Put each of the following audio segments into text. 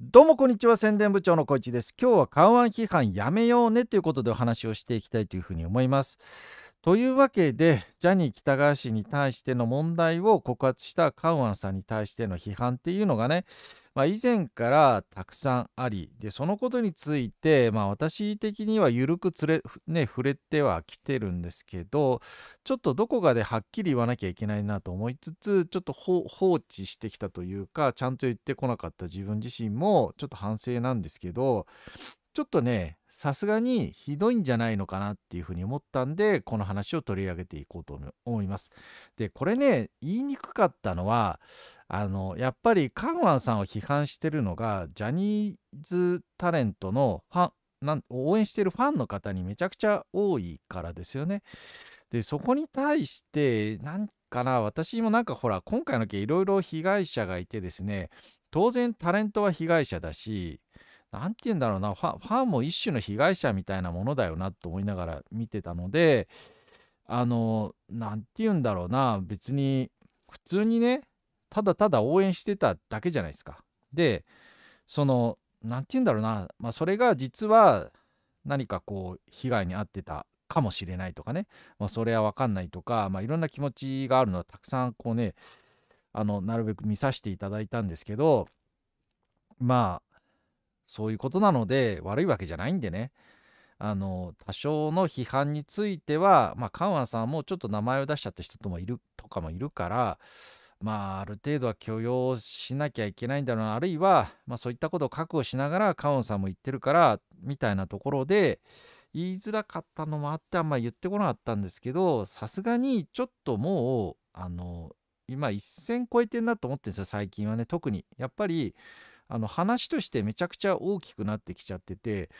どうもこんにちは宣伝部長の小市です今日は緩和批判やめようねということでお話をしていきたいというふうに思いますというわけでジャニー喜多川氏に対しての問題を告発したカウアンさんに対しての批判っていうのがね、まあ、以前からたくさんありでそのことについて、まあ、私的には緩くつれ、ね、触れてはきてるんですけどちょっとどこかではっきり言わなきゃいけないなと思いつつちょっと放置してきたというかちゃんと言ってこなかった自分自身もちょっと反省なんですけどちょっとねさすがにひどいんじゃないのかなっていうふうに思ったんでこの話を取り上げていこうと思います。でこれね言いにくかったのはあのやっぱりカンワンさんを批判してるのがジャニーズタレントのファンなん応援してるファンの方にめちゃくちゃ多いからですよね。でそこに対してなんかな私もなんかほら今回の件いろいろ被害者がいてですね当然タレントは被害者だし何て言うんだろうなファファンも一種の被害者みたいなものだよなと思いながら見てたのであの何て言うんだろうな別に普通にねただただ応援してただけじゃないですか。でその何て言うんだろうな、まあ、それが実は何かこう被害に遭ってたかもしれないとかね、まあ、それは分かんないとか、まあ、いろんな気持ちがあるのはたくさんこうねあのなるべく見させていただいたんですけどまあそういうことなので悪いわけじゃないんでねあの多少の批判については、まあ、カンワンさんもちょっと名前を出しちゃった人ともいるとかもいるから、まあ、ある程度は許容しなきゃいけないんだろうなあるいは、まあ、そういったことを覚悟しながらカンワンさんも言ってるからみたいなところで言いづらかったのもあってあんま言ってこなかったんですけどさすがにちょっともうあの今一線超えてんなと思ってるんですよ最近はね特に。やっぱりあの話としてめちゃくちゃ大きくなってきちゃってて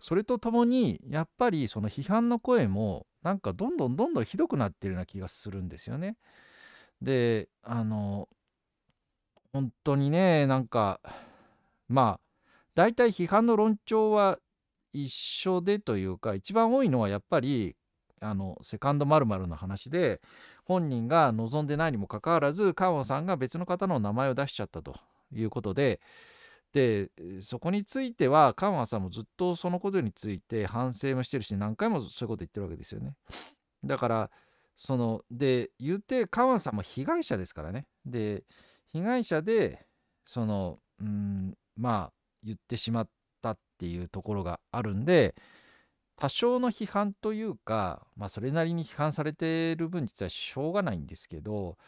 それとともにやっぱりその批判の声もなんかどんどんどんどんひどくなってるような気がするんですよね。であの本当にねなんかまあ大体批判の論調は一緒でというか一番多いのはやっぱりあのセカンド〇〇の話で本人が望んでないにもかかわらずカンさんが別の方の名前を出しちゃったということででそこについてはカンさんもずっとそのことについて反省もしてるし何回もそういうこと言ってるわけですよね。だからそので言ってカンさんも被害者ですからね。で被害者でそのうんまあ言ってしまったっていうところがあるんで多少の批判というか、まあ、それなりに批判されてる分実はしょうがないんですけど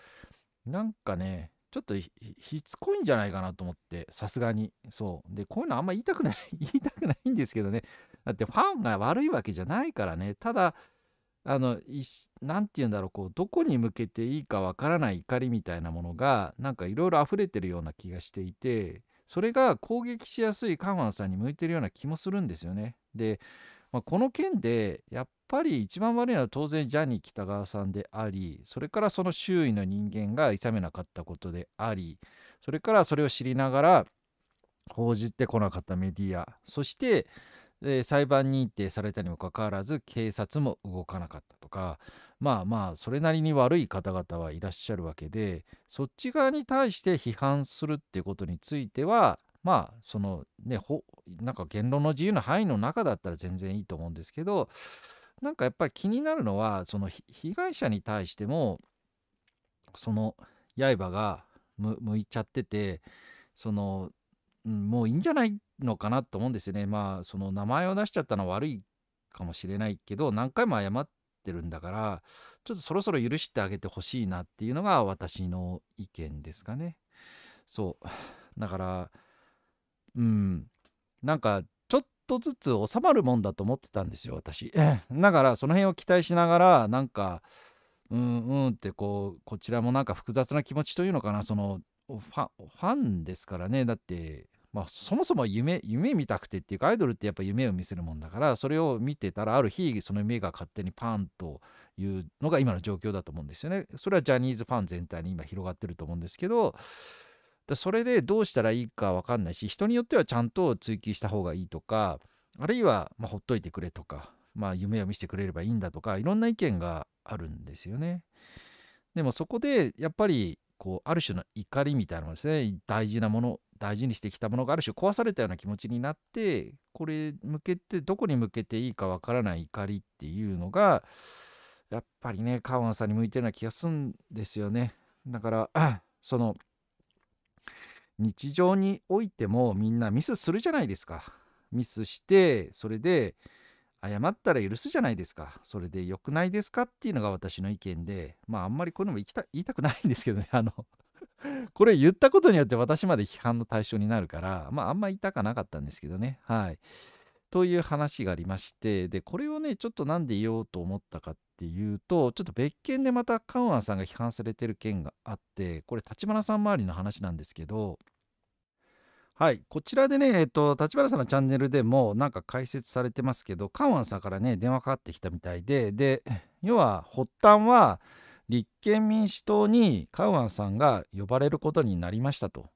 なんかねちょっとしつこいんじゃないかなと思って、さすがに。そう。で、こういうのあんま言いたくない、言いたくないんですけどね。だってファンが悪いわけじゃないからね。ただ、あの、何て言うんだろう、こう、どこに向けていいかわからない怒りみたいなものが、なんかいろいろ溢れてるような気がしていて、それが攻撃しやすいカンワンさんに向いてるような気もするんですよね。で、まあ、この件で、やっぱり一番悪いのは当然ジャニー喜多川さんでありそれからその周囲の人間がさめなかったことでありそれからそれを知りながら報じてこなかったメディアそして、えー、裁判認定されたにもかかわらず警察も動かなかったとかまあまあそれなりに悪い方々はいらっしゃるわけでそっち側に対して批判するっていうことについてはまあそのねほなんか言論の自由の範囲の中だったら全然いいと思うんですけどなんかやっぱり気になるのはその被害者に対してもその刃が向いちゃっててその、うん、もういいんじゃないのかなと思うんですよね。まあその名前を出しちゃったのは悪いかもしれないけど何回も謝ってるんだからちょっとそろそろ許してあげてほしいなっていうのが私の意見ですかね。そうだからうんなんかとずつ収まるもんだと思ってたんですよ私。だからその辺を期待しながらなんかうんうんってこうこちらもなんか複雑な気持ちというのかなそのファファンですからねだってまあ、そもそも夢夢見たくてっていうかアイドルってやっぱ夢を見せるもんだからそれを見てたらある日その夢が勝手にパンというのが今の状況だと思うんですよね。それはジャニーズファン全体に今広がってると思うんですけどだそれでどうしたらいいか分かんないし人によってはちゃんと追求した方がいいとかあるいは、まあ、ほっといてくれとか、まあ、夢を見せてくれればいいんだとかいろんな意見があるんですよね。でもそこでやっぱりこうある種の怒りみたいなものですね大事なもの大事にしてきたものがある種壊されたような気持ちになってこれ向けてどこに向けていいかわからない怒りっていうのがやっぱりねカウアンさんに向いてるような気がするんですよね。だから その日常においてもみんなミスするじゃないですか。ミスしてそれで謝ったら許すじゃないですか。それで良くないですかっていうのが私の意見で、まああんまりこれも言いた言いたくないんですけどね、あのこれ言ったことによって私まで批判の対象になるから、まああんま言いたかなかったんですけどね。はい。という話がありまして、で、これをね、ちょっと何で言おうと思ったかっって言うとちょっと別件でまたカウアンさんが批判されてる件があってこれ立花さん周りの話なんですけどはいこちらでねえっと立花さんのチャンネルでもなんか解説されてますけどカウアンさんからね電話かかってきたみたいでで要は発端は立憲民主党にカウアンさんが呼ばれることになりましたと。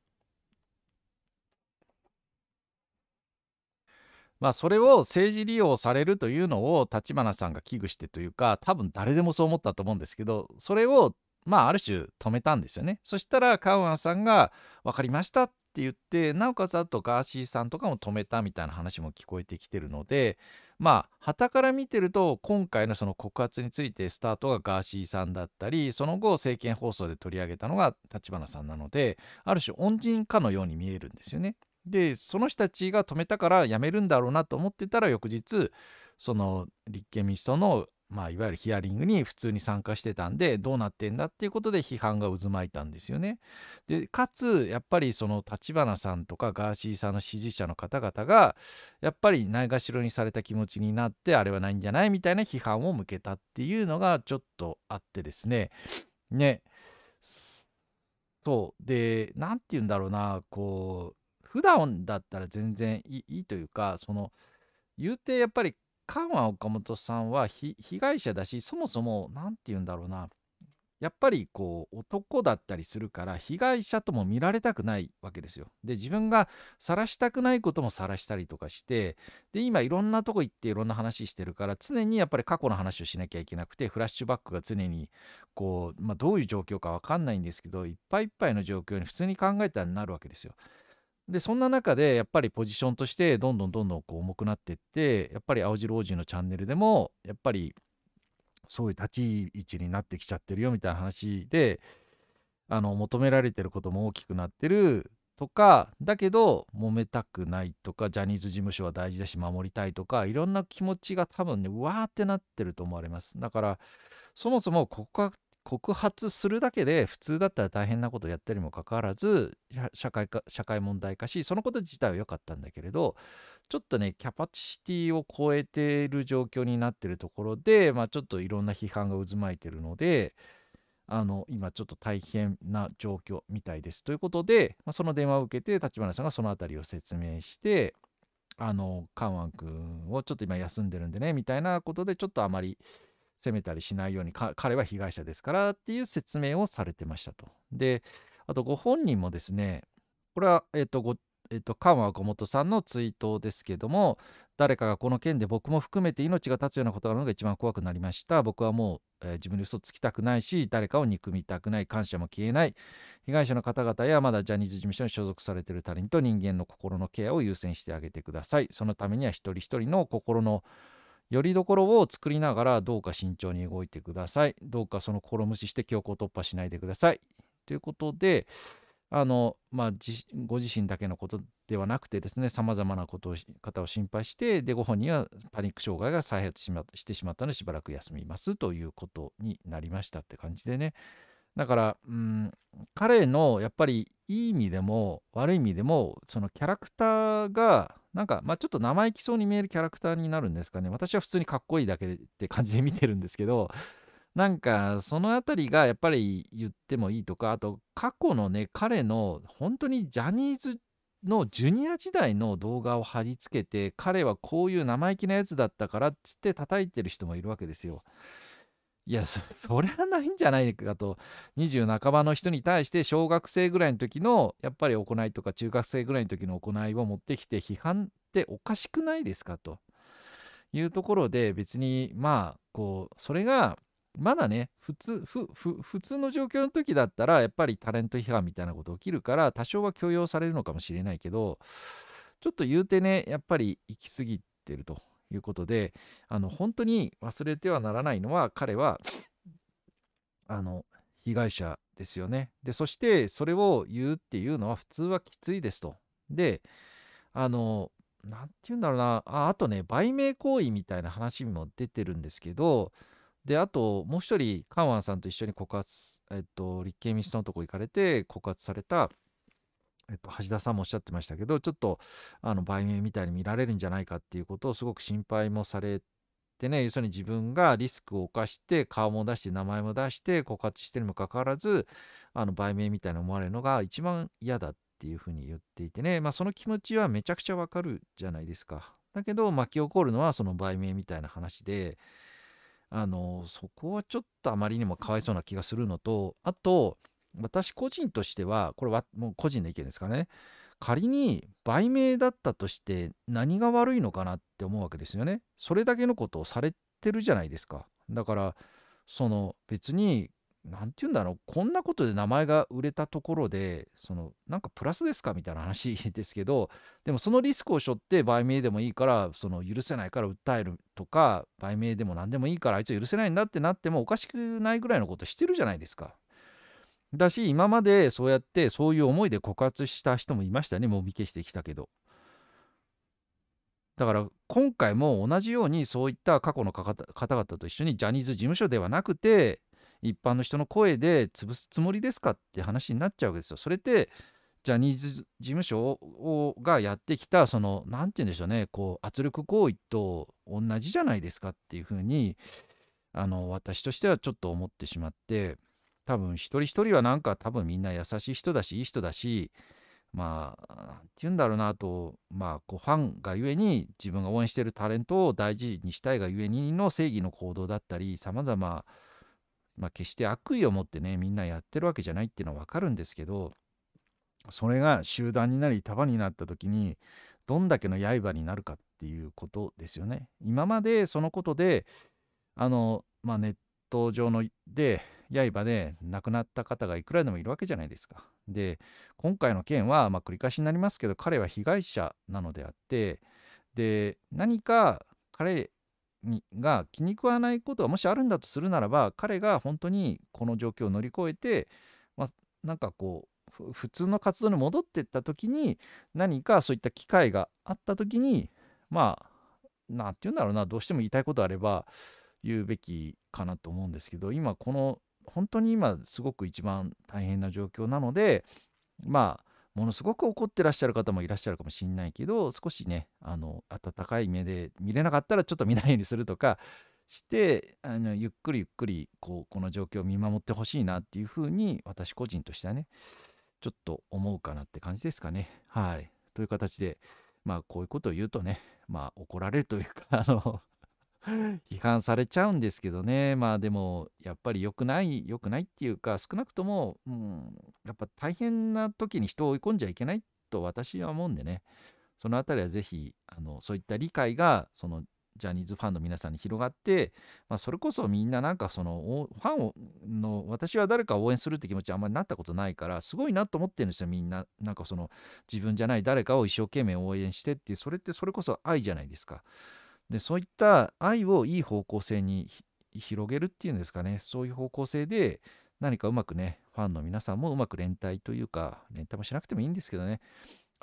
まあ、それを政治利用されるというのを立花さんが危惧してというか多分誰でもそう思ったと思うんですけどそれをまあある種止めたんですよねそしたらカウアンさんが「分かりました」って言ってなおかつあとガーシーさんとかも止めたみたいな話も聞こえてきてるのでまあはたから見てると今回のその告発についてスタートがガーシーさんだったりその後政見放送で取り上げたのが立花さんなのである種恩人かのように見えるんですよね。でその人たちが止めたから辞めるんだろうなと思ってたら翌日その立憲民主党の、まあ、いわゆるヒアリングに普通に参加してたんでどうなってんだっていうことで批判が渦巻いたんですよね。でかつやっぱりその立花さんとかガーシーさんの支持者の方々がやっぱりないがしろにされた気持ちになってあれはないんじゃないみたいな批判を向けたっていうのがちょっとあってですね。ねそうで何て言うんだろうなこう普段だったら全然いいというかその言うてやっぱり緩和は岡本さんは被害者だしそもそも何て言うんだろうなやっぱりこう男だったりするから被害者とも見られたくないわけですよ。で自分が晒したくないことも晒したりとかしてで今いろんなとこ行っていろんな話してるから常にやっぱり過去の話をしなきゃいけなくてフラッシュバックが常にこう、まあ、どういう状況か分かんないんですけどいっぱいいっぱいの状況に普通に考えたらなるわけですよ。でそんな中でやっぱりポジションとしてどんどんどんどんこう重くなっていってやっぱり青白王子のチャンネルでもやっぱりそういう立ち位置になってきちゃってるよみたいな話であの求められてることも大きくなってるとかだけど揉めたくないとかジャニーズ事務所は大事だし守りたいとかいろんな気持ちが多分ねうわーってなってると思われますだからそもそも告白告発するだけで普通だったら大変なことをやったりにもかかわらず社会か社会問題化しそのこと自体は良かったんだけれどちょっとねキャパシティを超えている状況になってるところで、まあ、ちょっといろんな批判が渦巻いてるのであの今ちょっと大変な状況みたいですということで、まあ、その電話を受けて立花さんがその辺りを説明してあのカンワン君をちょっと今休んでるんでねみたいなことでちょっとあまり。責めたりしないように彼は被害者ですからっていう説明をされてましたと。であとご本人もですねこれは、えっとごえと、和小本さんのツイートですけども誰かがこの件で僕も含めて命が絶つようなことがあるのが一番怖くなりました僕はもう、えー、自分に嘘つきたくないし誰かを憎みたくない感謝も消えない被害者の方々やまだジャニーズ事務所に所属されている他人と人間の心のケアを優先してあげてくださいそのためには一人一人の心のよりどころを作りながらどうか慎重に動いてください。どうかその心無視して強行突破しないでください。ということで、あのまあ、ご自身だけのことではなくてですね、さまざまなことを方を心配して、で、ご本人はパニック障害が再発し,、ま、してしまったので、しばらく休みますということになりましたって感じでね。だから、うん、彼のやっぱりいい意味でも悪い意味でもそのキャラクターがなんか、まあ、ちょっと生意気そうに見えるキャラクターになるんですかね私は普通にかっこいいだけって感じで見てるんですけどなんかその辺りがやっぱり言ってもいいとかあと過去のね彼の本当にジャニーズのジュニア時代の動画を貼り付けて彼はこういう生意気なやつだったからっつって叩いてる人もいるわけですよ。いやそ そりゃないんじゃないかと20半ばの人に対して小学生ぐらいの時のやっぱり行いとか中学生ぐらいの時の行いを持ってきて批判っておかしくないですかというところで別にまあこうそれがまだね普通普通の状況の時だったらやっぱりタレント批判みたいなこと起きるから多少は許容されるのかもしれないけどちょっと言うてねやっぱり行き過ぎてるということであの本当に忘れてはならないのは彼はあの被害者ですよね。でそしてそれを言うっていうのは普通はきついですと。であの何て言うんだろうなああとね売名行為みたいな話も出てるんですけどであともう一人カンワンさんと一緒に告発、えっと、立憲民主党のとこ行かれて告発されたえっと、橋田さんもおっしゃってましたけどちょっとあの売名みたいに見られるんじゃないかっていうことをすごく心配もされてね要するに自分がリスクを冒して顔も出して名前も出して枯渇してるにもかかわらずあの売名みたいに思われるのが一番嫌だっていうふうに言っていてね、まあ、その気持ちはめちゃくちゃわかるじゃないですか。だけど巻き起こるのはその売名みたいな話であのそこはちょっとあまりにもかわいそうな気がするのとあと私個人としてはこれはもう個人の意見ですかね仮に売名だったとして何が悪いのかなって思うわけですよね。それだけのことをされてるじゃないですか。だからその別に何て言うんだろうこんなことで名前が売れたところでそのなんかプラスですかみたいな話ですけどでもそのリスクを背負って売名でもいいからその許せないから訴えるとか売名でも何でもいいからあいつは許せないんだってなってもおかしくないぐらいのことしてるじゃないですか。だし今までそうやってそういう思いで告発した人もいましたねもみ消してきたけどだから今回も同じようにそういった過去の方々と一緒にジャニーズ事務所ではなくて一般の人の声で潰すつもりですかって話になっちゃうわけですよそれってジャニーズ事務所がやってきたその何て言うんでしょうねこう圧力行為と同じじゃないですかっていうふうにあの私としてはちょっと思ってしまって。多分一人一人はなんか多分みんな優しい人だしいい人だしまあ何て言うんだろうなとまあこうファンがゆえに自分が応援してるタレントを大事にしたいがゆえにの正義の行動だったりさまざま決して悪意を持ってねみんなやってるわけじゃないっていうのは分かるんですけどそれが集団になり束になった時にどんだけの刃になるかっていうことですよね。今までそのことであの、まあ、ネット上ので刃で亡くなった方がいくらでもいるわけじゃないですか。で今回の件は、まあ、繰り返しになりますけど彼は被害者なのであってで何か彼にが気に食わないことがもしあるんだとするならば彼が本当にこの状況を乗り越えて、まあ、なんかこう普通の活動に戻っていった時に何かそういった機会があった時にまあ何て言うんだろうなどうしても言いたいことあれば言うべきかなと思うんですけど今この本当に今すごく一番大変な状況なのでまあものすごく怒ってらっしゃる方もいらっしゃるかもしれないけど少しねあの温かい目で見れなかったらちょっと見ないようにするとか してあのゆっくりゆっくりこうこの状況を見守ってほしいなっていうふうに私個人としてはねちょっと思うかなって感じですかね。はいという形でまあこういうことを言うとねまあ怒られるというかあの 批判されちゃうんですけどねまあでもやっぱり良くない良くないっていうか少なくとも、うん、やっぱ大変な時に人を追い込んじゃいけないと私は思うんでねその辺りは是非あのそういった理解がそのジャニーズファンの皆さんに広がって、まあ、それこそみんななんかそのファンをの私は誰かを応援するって気持ちあんまりなったことないからすごいなと思ってるんですよみんななんかその自分じゃない誰かを一生懸命応援してってそれってそれこそ愛じゃないですかでそういった愛をいい方向性に広げるっていうんですかねそういう方向性で何かうまくねファンの皆さんもうまく連帯というか連帯もしなくてもいいんですけどね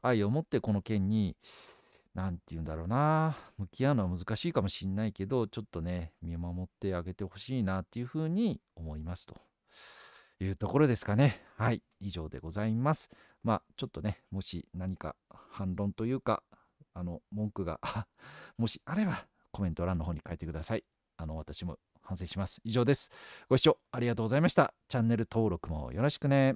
愛を持ってこの件に何て言うんだろうな向き合うのは難しいかもしんないけどちょっとね見守ってあげてほしいなっていうふうに思いますというところですかねはい以上でございますまあちょっとねもし何か反論というかあの、文句が、もしあれば、コメント欄の方に書いてください。あの、私も反省します。以上です。ご視聴ありがとうございました。チャンネル登録もよろしくね。